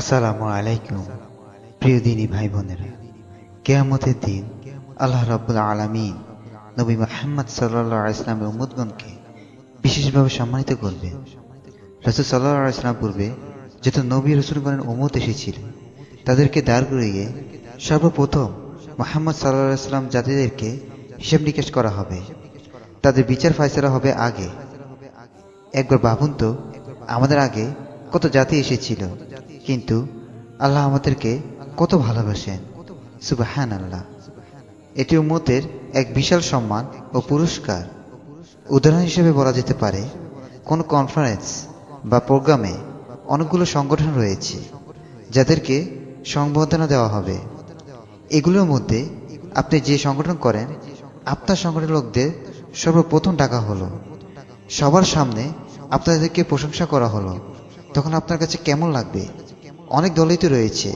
আসসালামু আলাইকুম প্রিয় দিনী ভাই বোনেরা কেয়ামতের দিন আল্লাহ রাব্বুল আলামিন নবী মোহাম্মদ সাল্লাহ ইসলামের উম্মদগণকে বিশেষভাবে সম্মানিত করবে রসুল সাল্লাহ ইসলাম পূর্বে যত নবী রসুলগণের উম্মত এসেছিল তাদেরকে দাঁড় করিয়ে সর্বপ্রথম মোহাম্মদ সাল্লাহ ইসলাম জাতিদেরকে হিসেব নিকেশ করা হবে তাদের বিচার ফাইসলা হবে আগে একবার ভাবুন তো আমাদের আগে কত জাতি এসেছিল কিন্তু আল্লাহ আমাদেরকে কত ভালোবাসেন সুবাহান আল্লাহ এটি উম্মতের এক বিশাল সম্মান ও পুরস্কার উদাহরণ হিসেবে বলা যেতে পারে কোন কনফারেন্স বা প্রোগ্রামে অনেকগুলো সংগঠন রয়েছে যাদেরকে সংবর্ধনা দেওয়া হবে এগুলোর মধ্যে আপনি যে সংগঠন করেন আপনার সংগঠনের লোকদের সর্বপ্রথম ডাকা হলো সবার সামনে আপনাদেরকে প্রশংসা করা হলো তখন আপনার কাছে কেমন লাগবে অনেক দলই তো রয়েছে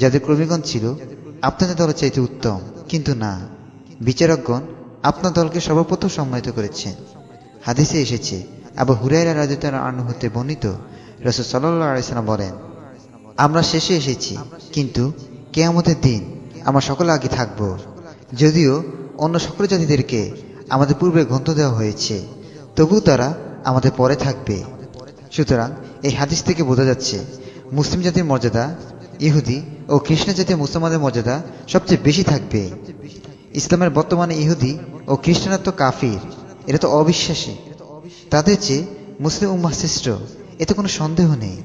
যাদের কর্মীগণ ছিল আপনাদের দলের চাইতে উত্তম কিন্তু না বিচারকগণ আপনার দলকে সর্বপ্রথম সম্মানিত করেছেন হাদিসে এসেছে আবার হুরাইরা রাজিতার আনু হতে বর্ণিত রসদ সাল্লাহ আলাইসালাম বলেন আমরা শেষে এসেছি কিন্তু কেয়ামতের দিন আমরা সকলে আগে থাকব যদিও অন্য সকল জাতিদেরকে আমাদের পূর্বে গ্রন্থ দেওয়া হয়েছে তবু তারা আমাদের পরে থাকবে সুতরাং এই হাদিস থেকে বোঝা যাচ্ছে মুসলিম জাতির মর্যাদা ইহুদি ও কৃষ্ণ জাতীয় মুসলমানদের মর্যাদা সবচেয়ে বেশি থাকবে ইসলামের বর্তমানে ইহুদি ও খ্রিস্টানাত্ম তো কাফির এটা তো অবিশ্বাসী তাদের চেয়ে মুসলিম উম্মা শ্রেষ্ঠ এতে কোনো সন্দেহ নেই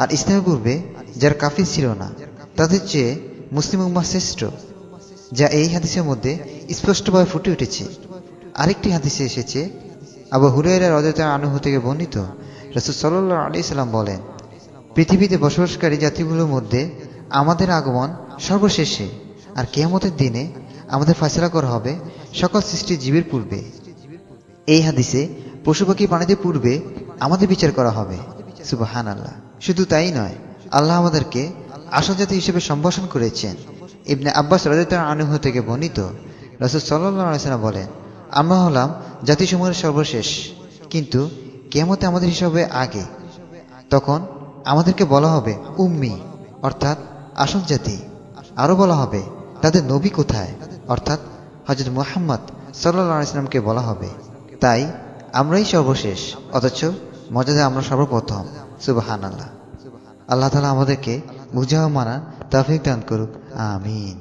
আর ইসলামের পূর্বে যারা কাফির ছিল না তাদের চেয়ে মুসলিম উম্মা শ্রেষ্ঠ যা এই হাদিসের মধ্যে স্পষ্টভাবে ফুটে উঠেছে আরেকটি হাদিসে এসেছে আবু হুরাইরা রজতা আনুহ থেকে বর্ণিত রসুল সাল্লাহ আলি সাল্লাম বলেন পৃথিবীতে বসবাসকারী জাতিগুলোর মধ্যে আমাদের আগমন সর্বশেষে আর কেয়ামতের দিনে আমাদের ফাইসলা করা হবে সকল সৃষ্টি জীবের পূর্বে এই হাদিসে পশু পাখি প্রাণীদের পূর্বে আমাদের বিচার করা হবে সুবাহান আল্লাহ শুধু তাই নয় আল্লাহ আমাদেরকে আসল জাতি হিসেবে সম্ভাষণ করেছেন ইবনে আব্বাস রাজতার আনুহ থেকে বর্ণিত রসদ সাল্লাহ বলেন আমরা হলাম জাতিসমূহের সর্বশেষ কিন্তু কেমতে আমাদের হিসাবে আগে তখন আমাদেরকে বলা হবে উম্মি অর্থাৎ আসল জাতি আরও বলা হবে তাদের নবী কোথায় অর্থাৎ হজরত মোহাম্মদ সাল্লা ইসলামকে বলা হবে তাই আমরাই সর্বশেষ অথচ মজাদে আমরা সর্বপ্রথম সুবাহান আল্লাহ আল্লাহ তালা আমাদেরকে বুঝাও মানা তাফিক দান করুক আমিন